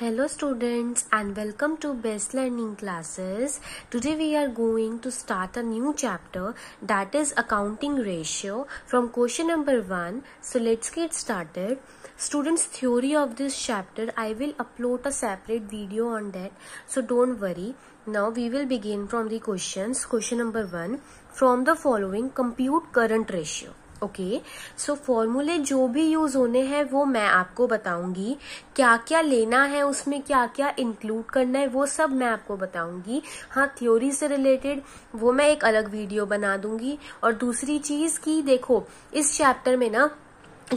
Hello students and welcome to Best Learning Classes. Today we are going to start a new chapter that is accounting ratio from question number 1. So let's get started. Students theory of this chapter I will upload a separate video on that. So don't worry. Now we will begin from the questions. Question number 1. From the following compute current ratio. Okay so फॉर्मूले जो भी use होने हैं वो मैं आपको बताऊंगी क्या क्या लेना है उसमें क्या क्या इंक्लूड करना है वो सब मैं आपको बताऊंगी हाँ थ्योरी से रिलेटेड वो मैं एक अलग वीडियो बना दूंगी और दूसरी चीज की देखो इस चैप्टर में ना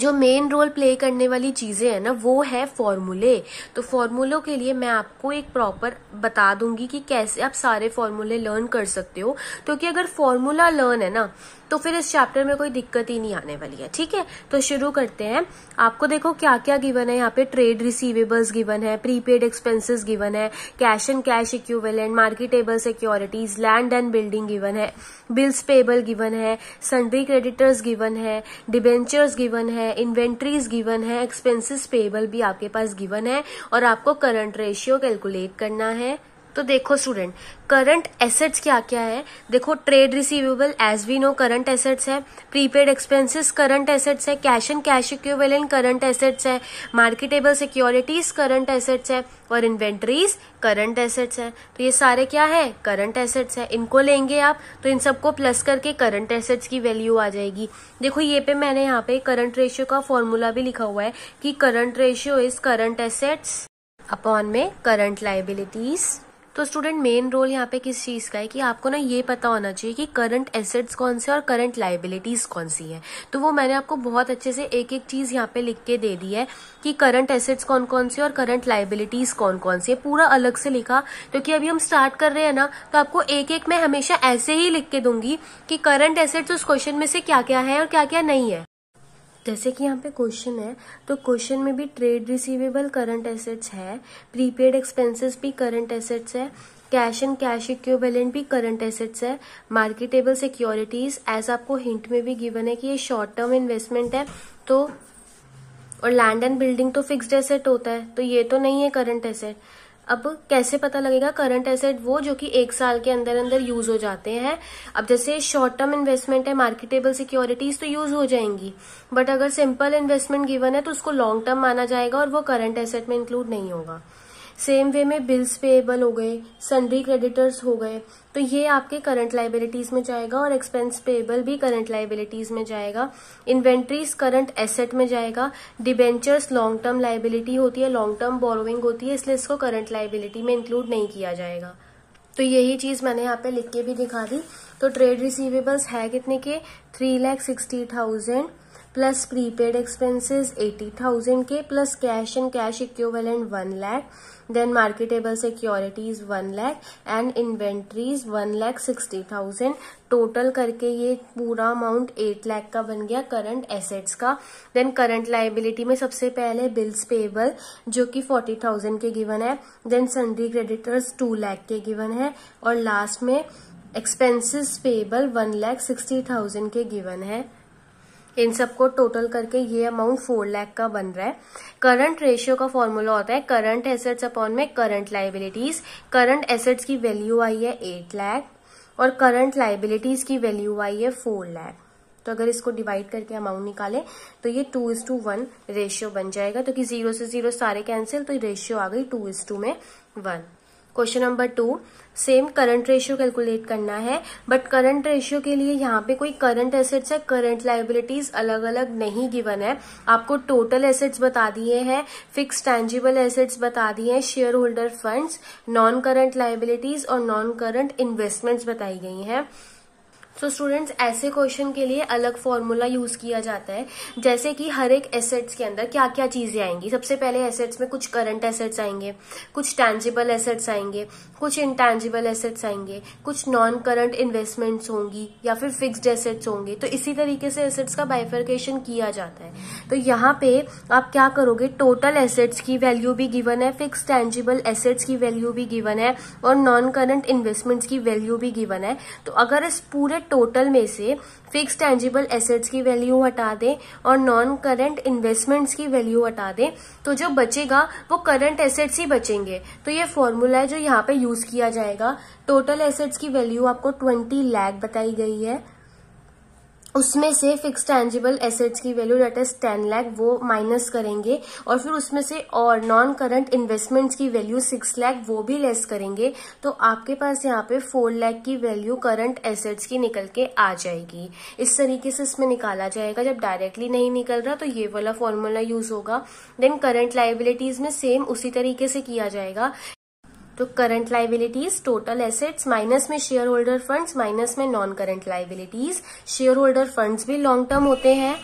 जो मेन रोल प्ले करने वाली चीज़ें हैं ना वो है फॉर्मूले तो फॉर्मूलों के लिए मैं आपको एक प्रॉपर बता दूंगी कि कैसे आप सारे फॉर्मूले लर्न कर सकते हो क्योंकि तो अगर फॉर्मूला लर्न है ना तो फिर इस चैप्टर में कोई दिक्कत ही नहीं आने वाली है ठीक है तो शुरू करते हैं आपको देखो क्या क्या गिवन है यहाँ पे ट्रेड रिसीवेबल्स गिवन है प्रीपेड एक्सपेंसिस गिवन है cash and cash equivalent marketable securities land and building given है बिल्स पेबल गिवन है सन्डे क्रेडिटर्स गिवन है डिबेंचर्स गिवन है है इन्वेंट्रीज गिवन है एक्सपेंसेस पेबल भी आपके पास गिवन है और आपको करंट रेशियो कैलकुलेट करना है तो देखो स्टूडेंट करंट एसेट्स क्या क्या है देखो trade receivable as we know current assets है प्रीपेड एक्सपेंसेस करंट एसेट्स है cash and cash equivalent current assets है मार्केटेबल सिक्योरिटीज करंट एसेट्स है और इन्वेंट्रीज करंट एसेट्स है तो ये सारे क्या है करंट एसेट्स है इनको लेंगे आप तो इन सबको प्लस करके करंट एसेट्स की वैल्यू आ जाएगी देखो ये पे मैंने यहाँ पे करंट रेशियो का फॉर्मूला भी लिखा हुआ है कि current ratio is current assets upon में करंट लाइबिलिटीज तो स्टूडेंट मेन रोल यहाँ पे किस चीज का है कि आपको ना ये पता होना चाहिए कि करंट एसेट्स कौन से और करंट लाइबिलिटीज कौन सी है तो वो मैंने आपको बहुत अच्छे से एक एक चीज यहाँ पे लिख के दे दी है कि करंट एसेट्स कौन कौन से और करंट लाइबिलिटीज कौन कौन सी है पूरा अलग से लिखा क्योंकि तो अभी हम स्टार्ट कर रहे हैं ना तो आपको एक एक मैं हमेशा ऐसे ही लिख के दूंगी कि करंट एसेट्स उस क्वेश्चन में से क्या क्या है और क्या क्या नहीं है जैसे कि यहाँ पे क्वेश्चन है तो क्वेश्चन में भी ट्रेड रिसीवेबल करंट एसेट्स है प्रीपेड एक्सपेंसेस भी करंट एसेट्स है कैश एंड कैश इक्विवेलेंट भी करंट एसेट्स है मार्केटेबल सिक्योरिटीज एज आपको हिंट में भी गिवन है कि ये शॉर्ट टर्म इन्वेस्टमेंट है तो और लैंड एंड बिल्डिंग तो फिक्स्ड एसेट होता है तो ये तो नहीं है करंट एसेट अब कैसे पता लगेगा करंट एसेट वो जो कि एक साल के अंदर अंदर यूज हो जाते हैं अब जैसे शॉर्ट टर्म इन्वेस्टमेंट है मार्केटेबल सिक्योरिटीज तो यूज हो जाएंगी बट अगर सिंपल इन्वेस्टमेंट गिवन है तो उसको लॉन्ग टर्म माना जाएगा और वो करंट एसेट में इंक्लूड नहीं होगा सेम वे में बिल्स पेएबल हो गए सन्ड्री क्रेडिटर्स हो गए तो ये आपके करंट लाइबिलिटीज में जाएगा और एक्सपेंस पेएबल भी करंट लाइबिलिटीज में जाएगा इन्वेंट्रीज करंट एसेट में जाएगा डिबेंचर्स लॉन्ग टर्म लाइबिलिटी होती है लॉन्ग टर्म बोरोइंग होती है इसलिए इसको करंट लाइबिलिटी में इंक्लूड नहीं किया जाएगा तो यही चीज मैंने यहाँ पे लिख के भी दिखा दी तो ट्रेड रिसीवेबल्स है कितने के three lakh sixty thousand plus prepaid expenses eighty thousand के plus cash and cash equivalent one lakh then marketable securities one lakh and inventories one lakh sixty thousand total करके ये पूरा अमाउंट एट लाख का बन गया करंट एसेट्स का देन करंट लाइबिलिटी में सबसे पहले बिल्स पेबल जो कि फोर्टी थाउजेंड के गिवन है then sundry creditors two lakh के गिवन है और लास्ट में expenses payable one lakh sixty thousand के गिवन है इन सबको टोटल करके ये अमाउंट फोर लैख का बन रहा है करंट रेशियो का फॉर्मूला होता है करंट एसेट्स अपॉन में करंट लाइबिलिटीज करंट एसेट्स की वैल्यू आई है एट लैख और करंट लाइबिलिटीज की वैल्यू आई है फोर लैख तो अगर इसको डिवाइड करके अमाउंट निकालें तो ये two is to one ratio बन जाएगा तो कि जीरो से जीरो सारे कैंसिल तो रेशियो आ गई टू इज टू में one question number two same current ratio calculate करना है बट करंट रेशियो के लिए यहाँ पे कोई करंट एसेट्स या करंट लाइबिलिटीज अलग अलग नहीं गिवन है आपको टोटल एसेट्स बता दिए हैं फिक्स टैंजिबल एसेट्स बता दिए हैं share holder funds non current liabilities और नॉन करंट इन्वेस्टमेंट्स बताई गई हैं सो so, स्टूडेंट्स ऐसे क्वेश्चन के लिए अलग फॉर्मूला यूज किया जाता है जैसे कि हर एक एसेट्स के अंदर क्या क्या चीजें आएंगी सबसे पहले एसेट्स में कुछ करंट एसेट्स आएंगे कुछ टैंजिबल एसेट्स आएंगे कुछ इनटैंजिबल एसेट्स आएंगे कुछ नॉन करंट इन्वेस्टमेंट्स होंगी या फिर फिक्सड एसेट्स होंगे तो इसी तरीके से एसेट्स का बाइफर्केशन किया जाता है तो यहाँ पे आप क्या करोगे टोटल एसेट्स की वैल्यू भी गिवन है फिक्स टैंजिबल एसेट्स की वैल्यू भी गिवन है और नॉन करंट इन्वेस्टमेंट्स की वैल्यू भी गिवन है तो अगर इस पूरे टोटल में से फिक्स टेंजिबल एसेट्स की वैल्यू हटा दें और नॉन करंट इन्वेस्टमेंट्स की वैल्यू हटा दें तो जो बचेगा वो करंट एसेट्स ही बचेंगे तो ये फॉर्मूला है जो यहाँ पे यूज किया जाएगा टोटल एसेट्स की वैल्यू आपको ट्वेंटी लैख बताई गई है उसमें से फिक्स टेंजिबल एसेट्स की value that is ten lakh वो माइनस करेंगे और फिर उसमें से और नॉन करंट इन्वेस्टमेंट्स की वैल्यू सिक्स लैख वो भी लेस करेंगे तो आपके पास यहाँ पे फोर लैख की वैल्यू करंट एसेट्स की निकल के आ जाएगी इस तरीके से इसमें निकाला जाएगा जब डायरेक्टली नहीं निकल रहा तो ये वाला फॉर्मूला यूज होगा देन करंट लाइबिलिटीज में सेम उसी तरीके से किया जाएगा तो current liabilities total assets minus में शेयर होल्डर फंड्स माइनस में non current liabilities share holder funds भी लॉन्ग टर्म होते हैं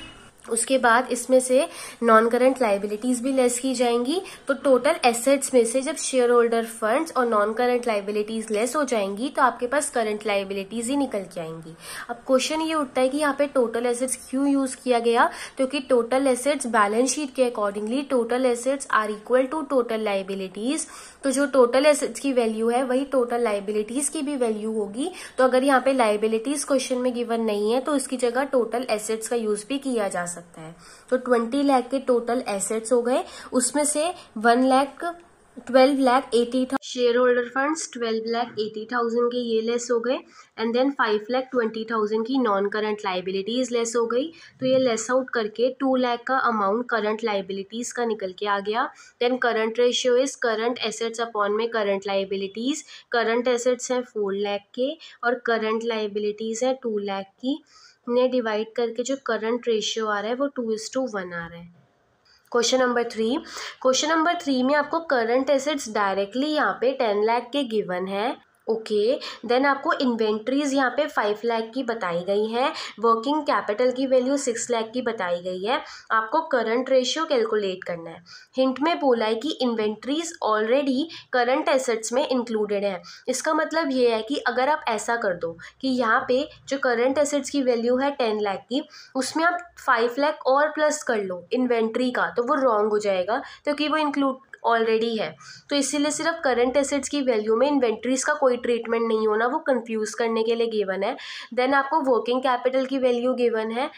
उसके बाद इसमें से नॉन करंट लाइबिलिटीज भी लेस की जाएंगी तो टोटल एसेट्स में से जब शेयर होल्डर फंड्स और नॉन करंट लाइबिलिटीज लेस हो जाएंगी तो आपके पास करंट लाइबिलिटीज ही निकल के आएंगी अब क्वेश्चन ये उठता है कि यहाँ पे टोटल एसेट्स क्यों यूज किया गया क्योंकि टोटल एसेट्स बैलेंस शीट के accordingly total assets are equal to total liabilities तो जो टोटल एसेट्स की वैल्यू है वही टोटल लाइबिलिटीज की भी वैल्यू होगी तो अगर यहाँ पे लाइबिलिटीज क्वेश्चन में गिवन नहीं है तो इसकी जगह टोटल एसेट्स का यूज भी किया जा सकता सकता है तो ट्वेंटी लैख के टोटल एसेट्स हो गए उसमें से one lakh twelve lakh eighty thousand share holder funds twelve lakh eighty thousand के ये लेस हो गए and then five lakh twenty thousand की नॉन करंट लाइबिलिटीज़ लेस हो गई तो ये लेस आउट करके टू लैख का अमाउंट करंट लाइबिलिटीज़ का निकल के आ गया then current ratio is current assets upon में करंट लाइबिलिटीज़ करंट एसेट्स हैं फोर लैख के और करंट लाइबिलिटीज़ हैं टू लैख की ने डिवाइड करके जो करंट रेशियो आ रहा है वो टू इज़ टू वन आ रहा है question number three question number three में आपको करंट एसेट्स डायरेक्टली यहाँ पे टेन लाख के गिवन है ओके okay, देन आपको इन्वेंट्रीज़ यहाँ पे फाइव लाख की बताई गई हैं वर्किंग कैपिटल की वैल्यू सिक्स लाख की बताई गई है आपको करंट रेशियो कैलकुलेट करना है हिंट में बोला है कि इन्वेंट्रीज़ ऑलरेडी करंट एसेट्स में इंक्लूडेड है इसका मतलब ये है कि अगर आप ऐसा कर दो कि यहाँ पे जो करंट एसेट्स की वैल्यू है टेन लाख की उसमें आप फाइव लाख और प्लस कर लो इन्वेंट्री का तो वो रॉन्ग हो जाएगा क्योंकि तो वो इंक्लूड ऑलरेडी है तो इसीलिए सिर्फ करंट एसेट्स की वैल्यू में इन्वेंट्रीज का कोई ट्रीटमेंट नहीं होना वो कंफ्यूज करने के लिए गिवन है देन आपको वर्किंग कैपिटल की वैल्यू गिवन है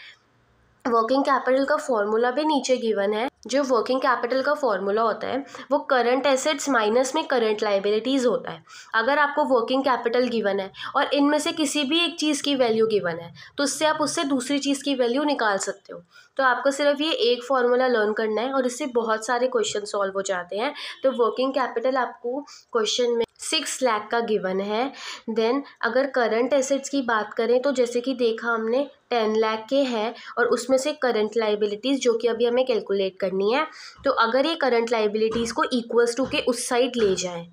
वर्किंग कैपिटल का फॉर्मूला भी नीचे गिवन है जो वर्किंग कैपिटल का फॉर्मूला होता है वो करंट एसेट्स माइनस में करंट लाइबिलिटीज़ होता है अगर आपको वर्किंग कैपिटल गिवन है और इनमें से किसी भी एक चीज़ की वैल्यू गिवन है तो उससे आप उससे दूसरी चीज़ की वैल्यू निकाल सकते हो तो आपको सिर्फ ये एक फॉर्मूला लर्न करना है और इससे बहुत सारे क्वेश्चन सॉल्व हो जाते हैं तो वर्किंग कैपिटल आपको क्वेश्चन में सिक्स लैख का गिवन है देन अगर करंट एसेट्स की बात करें तो जैसे कि देखा हमने टेन लाख के हैं और उसमें से करंट लाइबिलिटीज़ जो कि अभी हमें कैलकुलेट करनी है तो अगर ये करंट लाइबिलिटीज़ को इक्वल्स टू के उस साइड ले जाएँ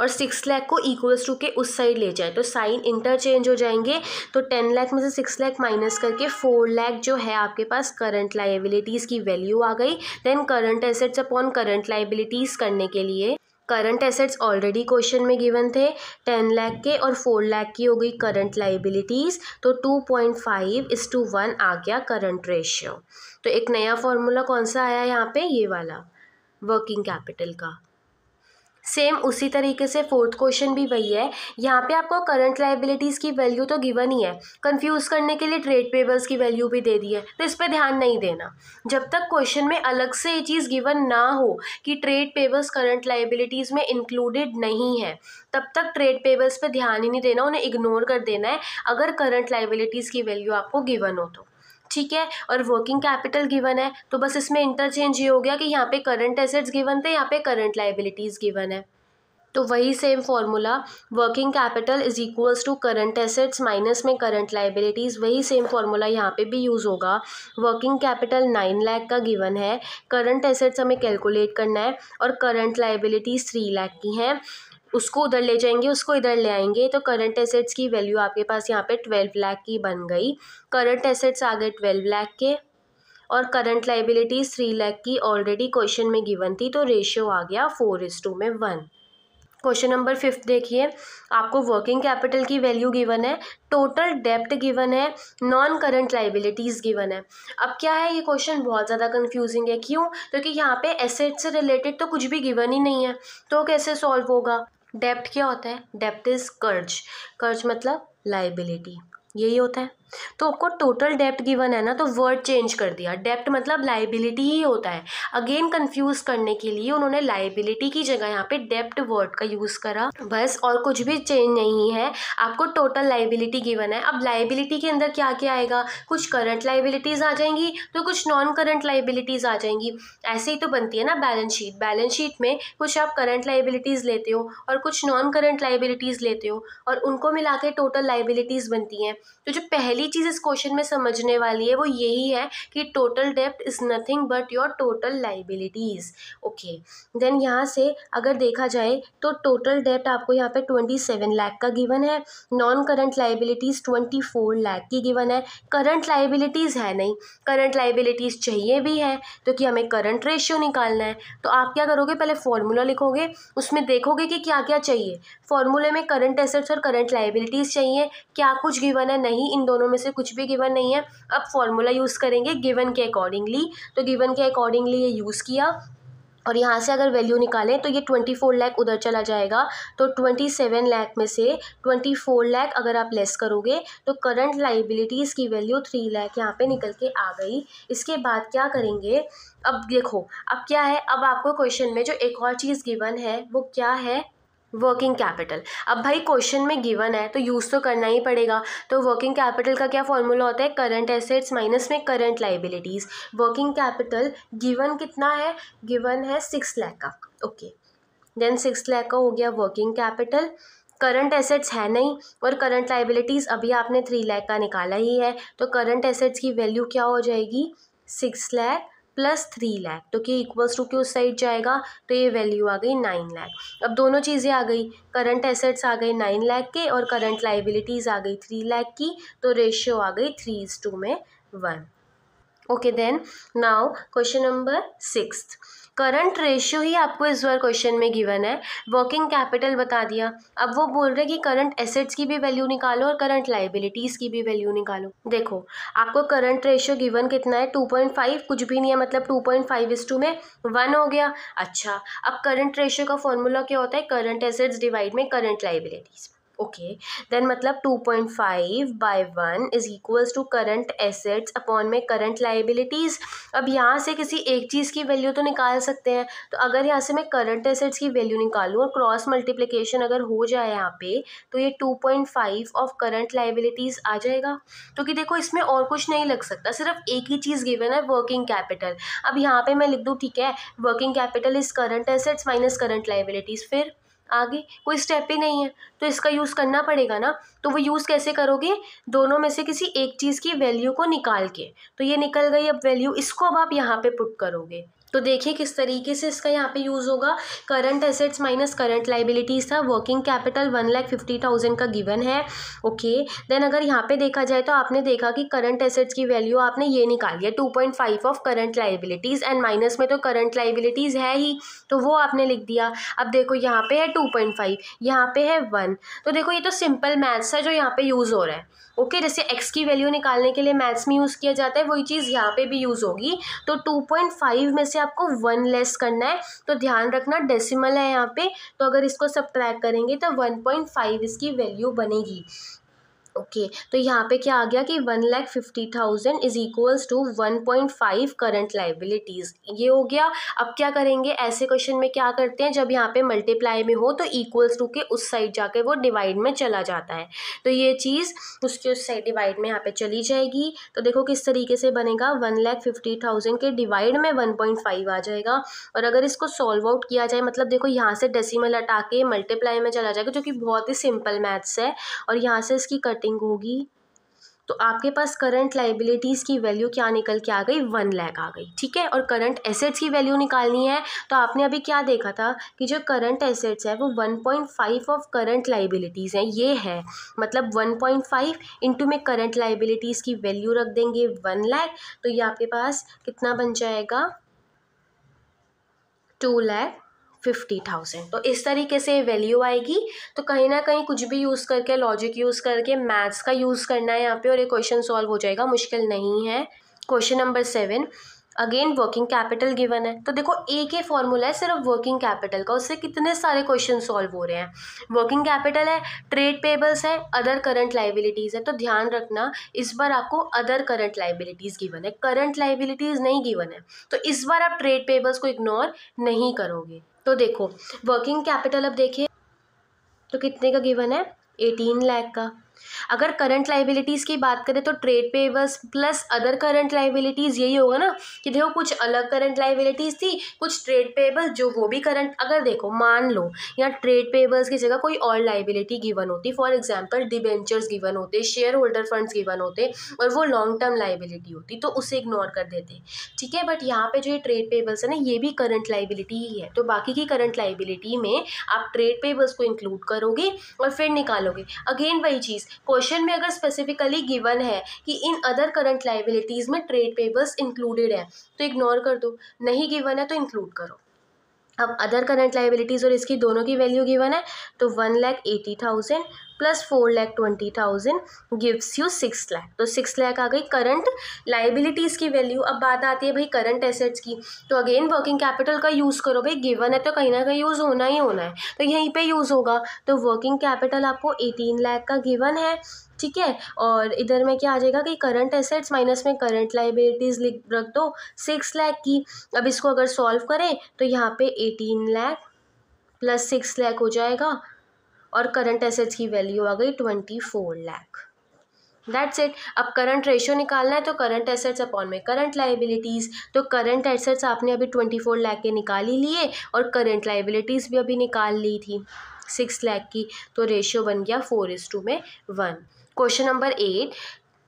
और सिक्स लाख को इक्वल्स टू के उस साइड ले जाए तो साइन इंटरचेंज हो जाएंगे तो टेन लाख में से सिक्स लाख माइनस करके फोर लाख जो है आपके पास करंट लाइबिलिटीज़ की वैल्यू आ गई then current assets upon current liabilities करने के लिए करंट एसेट्स ऑलरेडी क्वेश्चन में गिवन थे टेन लाख के और फोर लाख की हो गई करंट लाइबिलिटीज़ तो two point five is to one आ गया करंट रेशियो तो एक नया फॉर्मूला कौन सा आया यहाँ पे ये वाला वर्किंग कैपिटल का सेम उसी तरीके से फोर्थ क्वेश्चन भी वही है यहाँ पे आपको करंट लाइबिलिटीज़ की वैल्यू तो गिवन ही है कंफ्यूज करने के लिए ट्रेड पेबल्स की वैल्यू भी दे दी है तो इस पर ध्यान नहीं देना जब तक क्वेश्चन में अलग से ये चीज़ गिवन ना हो कि ट्रेड पेबल्स करंट लाइबिलिटीज़ में इंक्लूडेड नहीं है तब तक ट्रेड पेबल्स पर ध्यान ही नहीं देना उन्हें इग्नोर कर देना है अगर करंट लाइबिलिटीज़ की वैल्यू आपको गिवन हो तो ठीक है और वर्किंग कैपिटल गिवन है तो बस इसमें इंटरचेंज ये हो गया कि यहाँ पे करंट एसेट्स गिवन थे यहाँ पे करंट लाइबिलिटीज़ गिवन है तो वही same formula working capital is equals to current assets minus में करंट लाइबिलिटीज़ वही सेम फार्मूला यहाँ पे भी यूज़ होगा वर्किंग कैपिटल नाइन लाख का गिवन है करंट एसेट्स हमें कैलकुलेट करना है और करंट लाइबिलिटीज़ थ्री लाख की हैं उसको उधर ले जाएंगे उसको इधर ले आएंगे तो करंट एसेट्स की वैल्यू आपके पास यहाँ पे ट्वेल्व लाख की बन गई करंट एसेट्स आ गए ट्वेल्व लाख के और करंट लाइबिलिटीज़ थ्री लाख की ऑलरेडी क्वेश्चन में गिवन थी तो रेशियो आ गया फोर इज टू में वन क्वेश्चन नंबर फिफ्थ देखिए आपको वर्किंग कैपिटल की वैल्यू गिवन है टोटल डेप्ट गिवन है नॉन करंट लाइबिलिटीज़ गिवन है अब क्या है ये क्वेश्चन बहुत ज़्यादा कंफ्यूजिंग है क्यों क्योंकि तो यहाँ पे एसेट से रिलेटेड तो कुछ भी गिवन ही नहीं है तो कैसे सॉल्व होगा डेप्ट क्या होता है डेप्ट इज़ कर्ज कर्ज मतलब लाइबिलिटी यही होता है तो आपको टोटल डेप्ट गिवन है ना तो वर्ड चेंज कर दिया डेप्ट मतलब लाइबिलिटी ही होता है अगेन कंफ्यूज करने के लिए उन्होंने लाइबिलिटी की जगह यहाँ पे डेप्ट वर्ड का यूज़ करा बस और कुछ भी चेंज नहीं है आपको टोटल लाइबिलिटी गिवन है अब लाइबिलिटी के अंदर क्या क्या आएगा कुछ करंट लाइबिलिटीज़ आ जाएंगी तो कुछ नॉन करंट लाइबिलिटीज़ आ जाएंगी ऐसे ही तो बनती है ना बैलेंस शीट बैलेंस शीट में कुछ आप करंट लाइबिलिटीज़ लेते हो और कुछ नॉन करंट लाइबिलिटीज़ लेते हो और उनको मिला के टोटल लाइबिलिटीज़ बनती हैं तो जो पहली पहली चीज़ इस क्वेश्चन में समझने वाली है वो यही है कि टोटल डेप्ट is nothing but your total liabilities okay then यहाँ से अगर देखा जाए तो टोटल डेप्ट आपको यहाँ पे ट्वेंटी सेवन लैख का गिवन है non current liabilities twenty four lakh की गिवन है करंट लाइबिलिटीज़ है नहीं करंट लाइबिलिटीज़ चाहिए भी है क्योंकि तो हमें करंट रेशियो निकालना है तो आप क्या करोगे पहले फॉर्मूला लिखोगे उसमें देखोगे कि क्या क्या चाहिए फॉर्मूले में करंट एसेट्स और करंट लाइबिलिटीज़ चाहिए क्या कुछ गिवन है नहीं इन दोनों में से कुछ भी गिवन नहीं है अब फॉर्मूला यूज़ करेंगे गिवन के अकॉर्डिंगली तो गिवन के अकॉर्डिंगली ये यूज़ किया और यहाँ से अगर वैल्यू निकालें तो ये ट्वेंटी फोर लैख उधर चला जाएगा तो ट्वेंटी सेवन लैख में से ट्वेंटी फोर लैख अगर आप लेस करोगे तो करंट लाइबिलिटीज़ की वैल्यू थ्री लैख यहाँ पे निकल के आ गई इसके बाद क्या करेंगे अब देखो अब क्या है अब आपको क्वेश्चन में जो एक और चीज़ गिवन है वो क्या है वर्किंग कैपिटल अब भाई क्वेश्चन में गिवन है तो यूज़ तो करना ही पड़ेगा तो वर्किंग कैपिटल का क्या फॉर्मूला होता है करंट एसेट्स माइनस में current liabilities working capital given कितना है गिवन है सिक्स लैख का ओके देन सिक्स लैख का हो गया वर्किंग कैपिटल करंट एसेट्स है नहीं और करंट लाइबिलिटीज़ अभी आपने थ्री लैख का निकाला ही है तो करंट एसेट्स की वैल्यू क्या हो जाएगी six lakh plus three lakh तो कि इक्वल्स टू के उस साइड जाएगा तो ये वैल्यू आ गई नाइन लैख अब दोनों चीज़ें आ गई करंट एसेट्स आ गए नाइन लैख के और करंट लाइबिलिटीज़ आ गई थ्री लैख की तो रेशियो आ गई थ्री इज टू में one okay then now question number six current ratio ही आपको इस बार क्वेश्चन में गिवन है वर्किंग कैपिटल बता दिया अब वो बोल रहे हैं कि करंट एसेट्स की भी वैल्यू निकालो और करंट लाइबिलिटीज़ की भी वैल्यू निकालो देखो आपको करंट रेशियो गिवन कितना है टू पॉइंट फाइव कुछ भी नहीं है मतलब two point five is to में वन हो गया अच्छा अब करंट रेशियो का फॉर्मूला क्या होता है करंट एसेट्स डिवाइड में करंट लाइबिलिटीज़ मतलब two point 2.5 by one is equals to current assets upon में करंट लाइबिलिटीज़ अब यहाँ से किसी एक चीज़ की वैल्यू तो निकाल सकते हैं तो अगर यहाँ से मैं करंट एसेट्स की वैल्यू निकालूँ और क्रॉस मल्टीप्लीकेशन अगर हो जाए यहाँ पे तो ये two point five of current liabilities आ जाएगा क्योंकि तो देखो इसमें और कुछ नहीं लग सकता सिर्फ एक ही चीज़ गिवन है वर्किंग कैपिटल अब यहाँ पर मैं लिख दूँ ठीक है working capital is current assets minus current liabilities फिर आगे कोई स्टेप ही नहीं है तो इसका यूज़ करना पड़ेगा ना तो वो यूज़ कैसे करोगे दोनों में से किसी एक चीज़ की वैल्यू को निकाल के तो ये निकल गई अब वैल्यू इसको अब आप यहाँ पे पुट करोगे तो देखिए किस तरीके से इसका यहाँ पे यूज़ होगा current assets minus current liabilities था working capital one lakh fifty thousand का गिवन है ओके देन अगर यहाँ पे देखा जाए तो आपने देखा कि करंट एसेट्स की वैल्यू आपने ये निकाली है two point five of current liabilities and minus में तो करंट लाइबिलिटीज़ है ही तो वो आपने लिख दिया अब देखो यहाँ पर है टू पॉइंट फाइव यहाँ पर है वन तो देखो ये तो सिंपल मैथ्स है जो यहाँ पर यूज़ हो रहा है ओके जैसे एक्स की वैल्यू निकालने के लिए मैथ्स में यूज़ किया जाता है वही चीज़ यहाँ पे भी यूज़ होगी तो टू पॉइंट फाइव में से आपको वन लेस करना है तो ध्यान रखना डेसिमल है यहाँ पे तो अगर इसको सब करेंगे तो वन पॉइंट फाइव इसकी वैल्यू बनेगी ओके okay, तो यहाँ पे क्या आ गया कि one lakh fifty thousand is equals to one point five current liabilities ये हो गया अब क्या करेंगे ऐसे क्वेश्चन में क्या करते हैं जब यहाँ पे मल्टीप्लाई में हो तो इक्वल्स टू के उस साइड जाके वो डिवाइड में चला जाता है तो ये चीज़ उसके उस साइड डिवाइड में यहाँ पे चली जाएगी तो देखो किस तरीके से बनेगा वन लैख फिफ्टी थाउजेंड के डिवाइड में वन पॉइंट फाइव आ जाएगा और अगर इसको सॉल्व आउट किया जाए मतलब देखो यहाँ से डेसीमल हटा के मल्टीप्लाई में चला जाएगा जो कि बहुत ही सिंपल मैथ्स है और यहाँ से इसकी कट कटिंग होगी तो आपके पास करंट लाइबिलिटीज़ की वैल्यू क्या निकल के आ गई वन लैक आ गई ठीक है और करंट एसेट्स की वैल्यू निकालनी है तो आपने अभी क्या देखा था कि जो करंट एसेट्स है वो one point five of current liabilities हैं ये है मतलब वन पॉइंट फाइव इंटू में करंट लाइबिलिटीज़ की वैल्यू रख देंगे वन लैख तो ये आपके पास कितना बन जाएगा टू लैख फिफ्टी थाउजेंड तो इस तरीके से वैल्यू आएगी तो कहीं ना कहीं कुछ भी यूज़ करके लॉजिक यूज़ करके मैथ्स का यूज़ करना है यहाँ पे और ये क्वेश्चन सॉल्व हो जाएगा मुश्किल नहीं है question number seven again working capital given है तो देखो एक ही फॉर्मूला है सिर्फ वर्किंग कैपिटल का उससे कितने सारे क्वेश्चन सॉल्व हो रहे हैं वर्किंग कैपिटल है ट्रेड पेबल्स है अदर करंट लाइबिलिटीज़ है तो ध्यान रखना इस बार आपको अदर करंट लाइबिलिटीज़ गिवन है करंट लाइबिलिटीज़ नहीं गिवन है तो इस बार आप ट्रेड पेबल्स को इग्नोर नहीं करोगे तो देखो वर्किंग कैपिटल अब देखिए तो कितने का गिवन है एटीन लाख का अगर करंट लाइबिलिटीज़ की बात करें तो trade payables plus other current liabilities यही होगा ना कि देखो कुछ अलग करंट लाइबिलिटीज़ थी कुछ ट्रेड पेबल्स जो वो भी करंट अगर देखो मान लो या ट्रेड पेबल्स की जगह कोई और लाइबिलिटी गिवन होती फॉर एग्जाम्पल डिबेंचर्स गिवन होते शेयर होल्डर फंड्स गिवन होते और वो लॉन्ग टर्म लाइबिलिटी होती तो उसे इग्नोर कर देते ठीक है बट यहाँ पर जो ये ट्रेड पेबल्स है ना ये भी करंट लाइबिलिटी ही है तो बाकी की करंट लाइबिलिटी में आप ट्रेड पेबल्स को इंक्लूड करोगे और फिर निकालोगे अगेन वही चीज़ क्वेश्चन में अगर स्पेसिफिकली गिवन है कि इन अदर करंट लाइबिलिटीज़ में ट्रेड पेबल्स इंक्लूडेड है तो इग्नोर कर दो नहीं गिवन है तो इंक्लूड करो अब अदर करंट लाइबिलिटीज़ और इसकी दोनों की वैल्यू गिवन है तो one lakh eighty thousand plus four lakh twenty thousand gives you six lakh तो सिक्स लैख आ गई करंट लाइबिलिटीज़ की वैल्यू अब बात आती है भाई करंट एसेट्स की तो अगेन वर्किंग कैपिटल का यूज़ करो भाई गिवन है तो कहीं ना कहीं यूज़ होना ही होना है तो यहीं पे यूज़ होगा तो वर्किंग कैपिटल आपको एटीन लैख का गिवन है ठीक है और इधर में क्या आ जाएगा कि करंट एसेट्स माइनस में करंट लाइबिलिटीज़ लिख रख दो सिक्स लैख की अब इसको अगर सॉल्व करें तो यहाँ पे eighteen lakh plus six lakh हो जाएगा और करंट एसेट्स की वैल्यू आ गई twenty four lakh that's it अब करंट रेशियो निकालना है तो करंट एसेट्स अपॉन में करंट लाइबिलिटीज़ तो करंट एसेट्स आपने अभी ट्वेंटी फोर लैख के निकाल ही लिए और करंट लाइबिलिटीज़ भी अभी निकाल ली थी सिक्स लैख की तो रेशियो बन गया फोर इज टू में one question number eight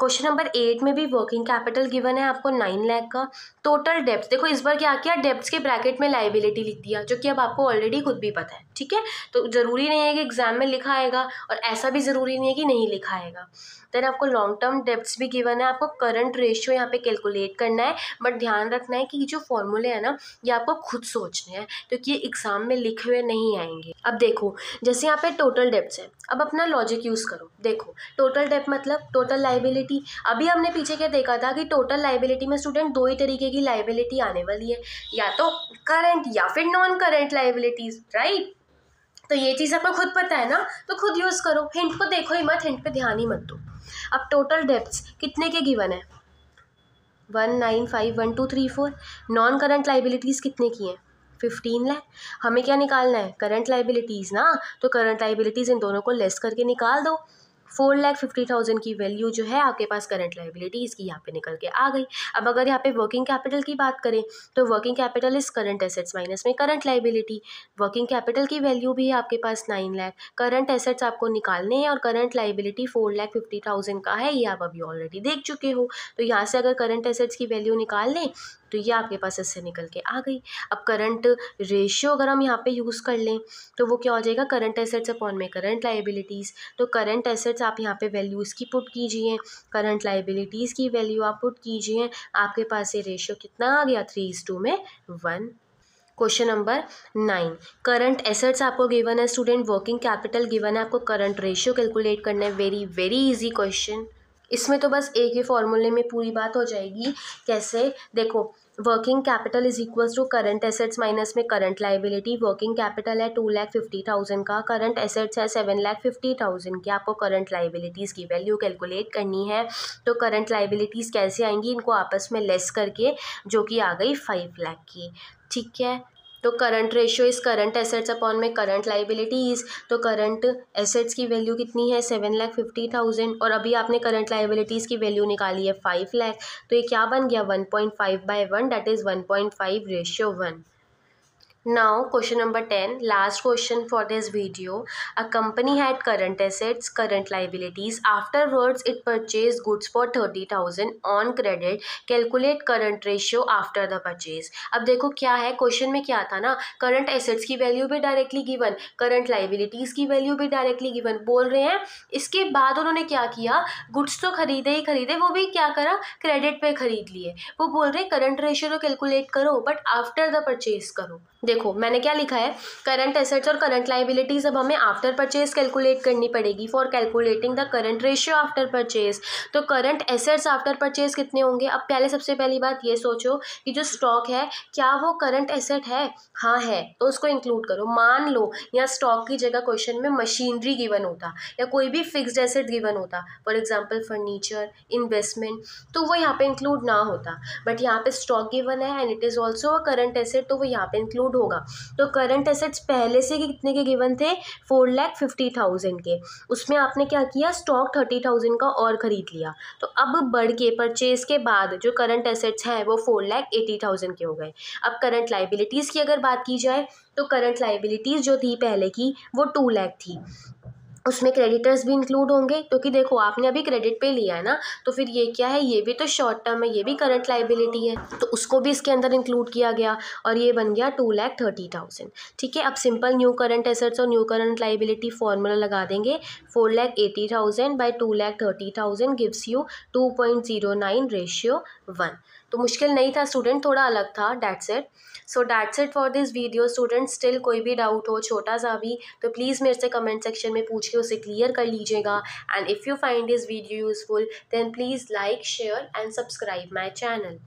question number eight में भी वर्किंग कैपिटल गिवन है आपको नाइन लाख का टोटल डेप्स देखो इस बार क्या किया डेप्स के ब्रैकेट में लाइबिलिटी लिख दिया जो कि अब आपको ऑलरेडी खुद भी पता है ठीक है तो ज़रूरी नहीं है कि एग्जाम में लिखा आएगा और ऐसा भी ज़रूरी नहीं है कि नहीं लिखा आएगा देन आपको लॉन्ग टर्म डेप्स भी गिवन है आपको करंट रेशियो यहाँ पे कैलकुलेट करना है बट ध्यान रखना है कि ये जो फॉर्मूले हैं ना ये आपको खुद सोचने हैं क्योंकि तो ये एग्जाम में लिखे हुए नहीं आएंगे अब देखो जैसे यहाँ पे टोटल डेप्स है अब अपना लॉजिक यूज़ करो देखो टोटल डेप मतलब टोटल लाइबिलिटी अभी हमने पीछे क्या देखा था कि टोटल लाइबिलिटी में स्टूडेंट दो ही तरीके की लाइबिलिटी आने वाली है या तो करंट या फिर नॉन करंट लाइबिलिटीज़ राइट तो ये चीज़ आपको खुद पता है ना तो खुद यूज़ करो हिंट को देखो ही मत हिंट पे ध्यान ही मत दो अब टोटल डेप्थ कितने के गिवन है one nine five one two three four non current liabilities कितने की हैं फिफ्टीन लैख हमें क्या निकालना है करंट लाइबिलिटीज़ ना तो करंट लाइबिलिटीज़ इन दोनों को लेस करके निकाल दो फोर लैख फिफ्टी थाउजेंड की वैल्यू जो है आपके पास करंट लाइबिलिटी इसकी यहाँ पे निकल के आ गई अब अगर यहाँ पे वर्किंग कैपिटल की बात करें तो working capital is current assets minus में करंट लाइबिलिटी वर्किंग कैपिटल की वैल्यू भी है आपके पास नाइन लैख करंट एसेट्स आपको निकालने हैं और current liability four lakh fifty thousand का है ये आप अभी ऑलरेडी देख चुके हो तो यहाँ से अगर करंट एसेट्स की वैल्यू निकाल लें तो ये आपके पास इससे निकल के आ गई अब करंट रेशियो अगर हम यहाँ पे यूज़ कर लें तो वो क्या हो जाएगा करंट एसेट्स अपॉन में करंट लाइबिलिटीज़ तो करंट एसेट्स आप यहाँ पे वैल्यूज़ की पुट कीजिए करंट लाइबिलिटीज़ की वैल्यू आप पुट कीजिए आपके पास ये रेशियो कितना आ गया थ्री इज टू में one question number nine current assets आपको गिवन है स्टूडेंट वर्किंग कैपिटल गिवन है आपको करंट रेशियो कैलकुलेट करना है वेरी वेरी इजी क्वेश्चन इसमें तो बस एक ही फॉर्मूले में पूरी बात हो जाएगी कैसे देखो working capital is equals to current assets minus में करंट लाइबिलिटी वर्किंग कैपिटल है टू लैख फिफ्टी थाउजेंड का करंट एसेट्स है सेवन लैख फिफ्टी थाउजेंड की आपको करंट लाइबिलिटीज़ की वैल्यू कैलकुलेट करनी है तो करंट लाइबिलिटीज़ कैसे आएंगी इनको आपस में लेस करके जो कि आ गई फाइव लैख की ठीक है तो current ratio is current assets upon में करंट लाइबिलिटीज़ तो करंट एसेट्स की वैल्यू कितनी है सेवन लैख फिफ्टी थाउजेंड और अभी आपने करंट लाइबिलिटीज़ की वैल्यू निकाली है फाइव लैख तो ये क्या बन गया one point five by one that is one point five ratio one now question number ten last question for this video a company had current assets current liabilities afterwards it purchase goods for thirty thousand on credit calculate current ratio after the purchase अब देखो क्या है question में क्या था ना current assets की value भी डायरेक्टली गिवन करंट लाइबिलिटीज की वैल्यू भी डायरेक्टली गिवन बोल रहे हैं इसके बाद उन्होंने क्या किया गुड्स तो खरीदे ही खरीदे वो भी क्या करा क्रेडिट पर खरीद लिए वो बोल रहे हैं करंट रेशियो तो कैलकुलेट करो बट आफ्टर द परचेज करो देखो देखो मैंने क्या लिखा है करंट एसेट्स और करंट लाइबिलिटीज़ अब हमें आफ्टर परचेज कैलकुलेट करनी पड़ेगी for calculating the current ratio after purchase तो करंट एसेट्स आफ्टर परचेज कितने होंगे अब पहले सबसे पहली बात ये सोचो कि जो स्टॉक है क्या वो करंट एसेट है हाँ है तो उसको इंक्लूड करो मान लो या स्टॉक की जगह क्वेश्चन में मशीनरी गिवन होता या कोई भी फिक्स्ड एसेट गिवन होता फॉर एग्जाम्पल फर्नीचर इन्वेस्टमेंट तो वो यहाँ पे इंक्लूड ना होता बट यहाँ पे स्टॉक गिवन है and it is also a current asset तो वो यहाँ पे इंक्लूड हो होगा तो करंट एसेट्स पहले से कितने के गिवन थे फोर लैख फिफ्टी थाउजेंड के उसमें आपने क्या किया स्टॉक थर्टी थाउजेंड का और ख़रीद लिया तो अब बढ़ के परचेज के बाद जो करंट एसेट्स हैं वो फोर लैख एटी थाउजेंड के हो गए अब करंट लाइबिलिटीज़ की अगर बात की जाए तो करंट लाइबिलिटीज़ जो थी पहले की वो टू लैख थी उसमें क्रेडिटर्स भी इंक्लूड होंगे क्योंकि तो देखो आपने अभी क्रेडिट पे लिया है ना तो फिर ये क्या है ये भी तो शॉर्ट टर्म है ये भी करंट लाइबिलिटी है तो उसको भी इसके अंदर इंक्लूड किया गया और ये बन गया टू लैख थर्टी थाउजेंड ठीक है अब सिंपल न्यू करंट एसेट्स और न्यू करंट लाइबिलिटी फॉर्मूला लगा देंगे four lakh eighty thousand by two lakh thirty thousand gives you two point zero nine ratio one तो मुश्किल नहीं था स्टूडेंट थोड़ा अलग था that's it so that's it for this video student still कोई भी डाउट हो छोटा सा भी तो प्लीज़ मेरे से कमेंट सेक्शन में पूछ के उसे क्लियर कर लीजिएगा and if you find this video useful then please like share and subscribe my channel